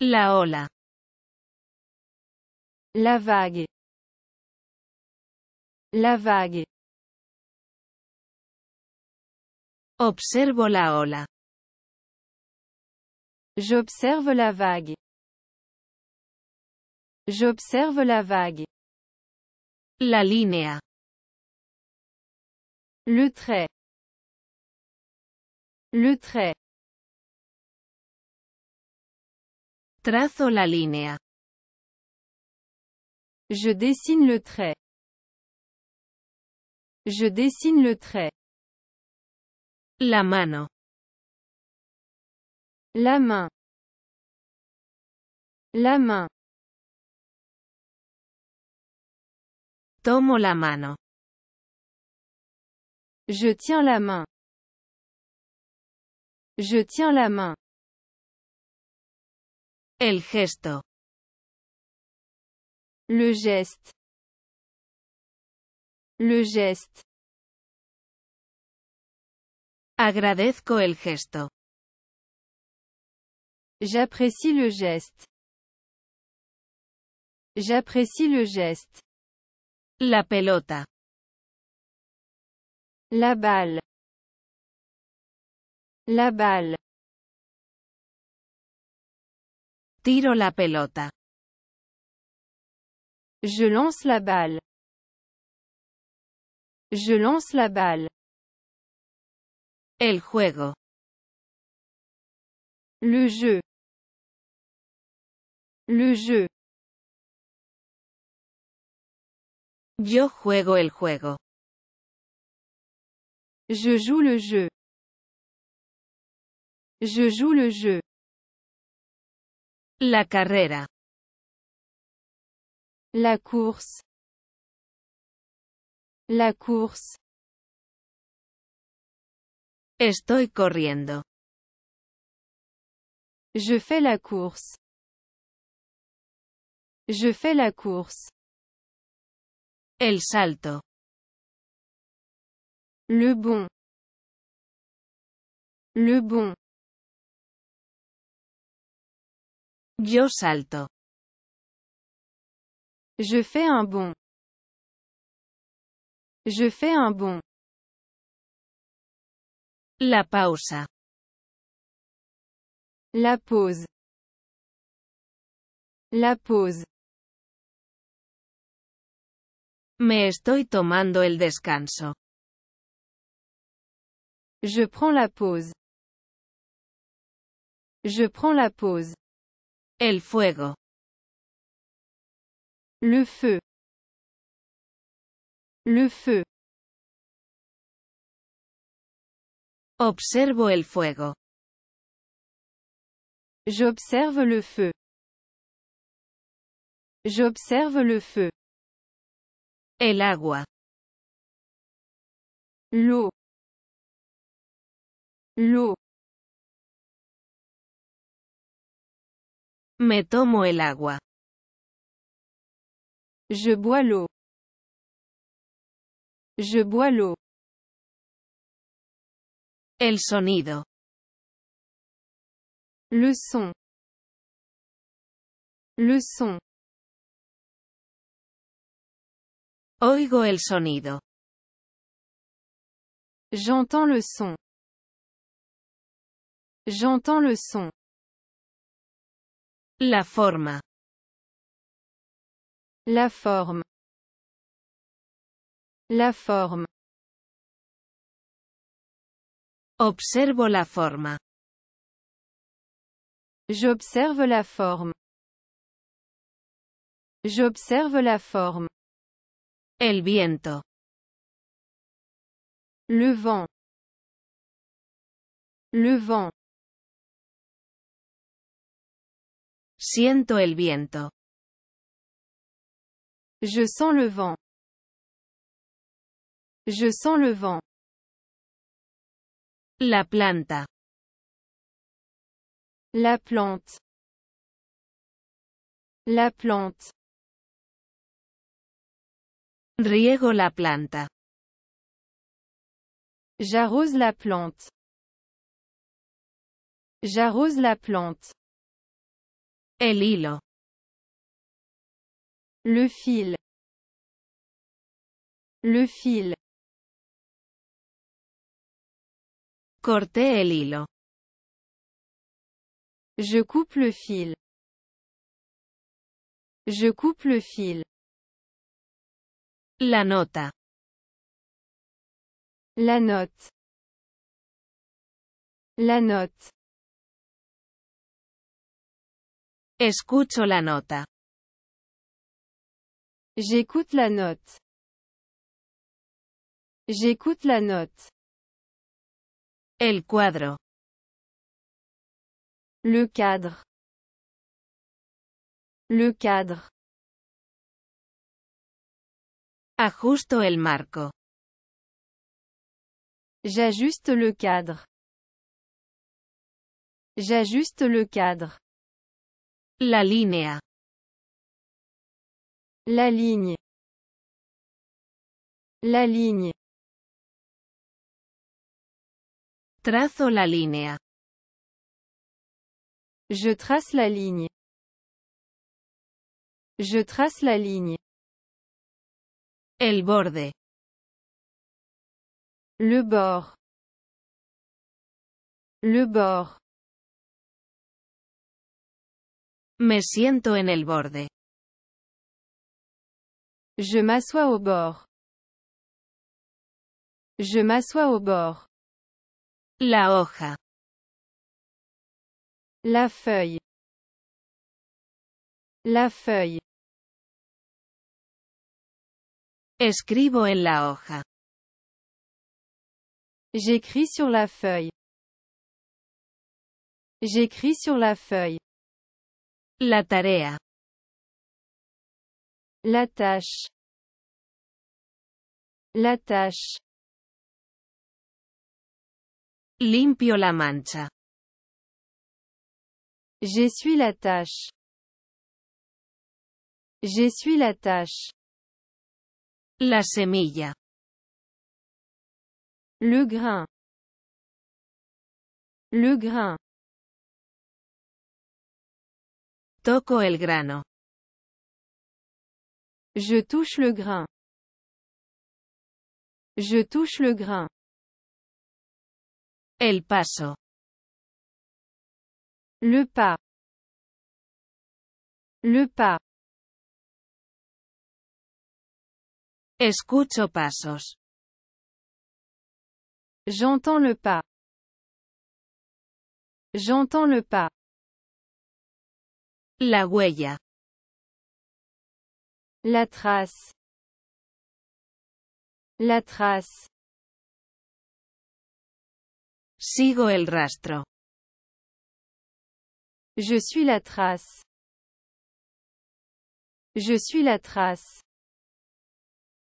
La ola. La vague. La vague. Observo la ola. J'observe la vague. J'observe la vague. La linéa. Le trait. Le trait. Trazo la línea. Je dessine le trait. Je dessine le trait. La mano. La main. La main. Tomo la mano. Je tiens la main. Je tiens la main. El gesto. Le geste. Le geste. Agradezco el gesto. J'apprécie le geste. J'apprécie le geste. La pelota. La balle. La balle. Tiro la pelota. Je lance la balle. Je lance la balle. El juego. Le jeu. Le jeu. Yo juego el juego. Je joue le jeu. Je joue le jeu. La carrera. La course. La course. Estoy corriendo. Je fais la course. Je fais la course. El salto. Le bon. Le bon. Yo salto. Je fais un bond. Je fais un bond. La pause. La pause. La pause. Me estoy tomando el descanso. Je prends la pause. Je prends la pause. El fuego. Le feu. Le feu. Observo el fuego. J'observe le feu. J'observe le feu. El agua. L'eau. L'eau. Me tomo el agua. Je bois l'eau. Je bois l'eau. El sonido. Le son. Le son. Oigo el sonido. J'entends le son. J'entends le son. La forma. La forme. La forme. Observo la forma. J'observe la forme. J'observe la forme. El viento. Le vent. Le vent. Siento el viento. Je sens le vent. Je sens le vent. La planta. La plante. La plante. Riego la planta. J'arrose la plante. J'arrose la plante. Le fil. Le fil. Corté el hilo. Je coupe le fil. Je coupe le fil. La nota. La note. La note. Escucho la nota. J'écoute la note. J'écoute la note. El cuadro. Le cadre. Le cadre. Ajusto el marco. J'ajuste le cadre. J'ajuste le cadre. La línea. La ligne. La ligne. Trace la ligne. Je trace la ligne. Je trace la ligne. El borde. Le bord. Le bord. Me siento en el borde. Je m'assois au bord. Je m'assois au bord. La hoja. La feuille. La feuille. Escribo en la hoja. J'écris sur la feuille. J'écris sur la feuille. La tarea. La tâche. La tâche. Limpio la mancha. J'essuie la tâche. J'essuie la tâche. La semilla. Le grain. Le grain. Toco el grano. Je touche le grain. Je touche le grain. El paso. Le pas. Le pas. Escucho pasos. J'entends le pas. J'entends le pas. La huella. La trace. La trace. Sigo el rastro. Je suis la trace. Je suis la trace.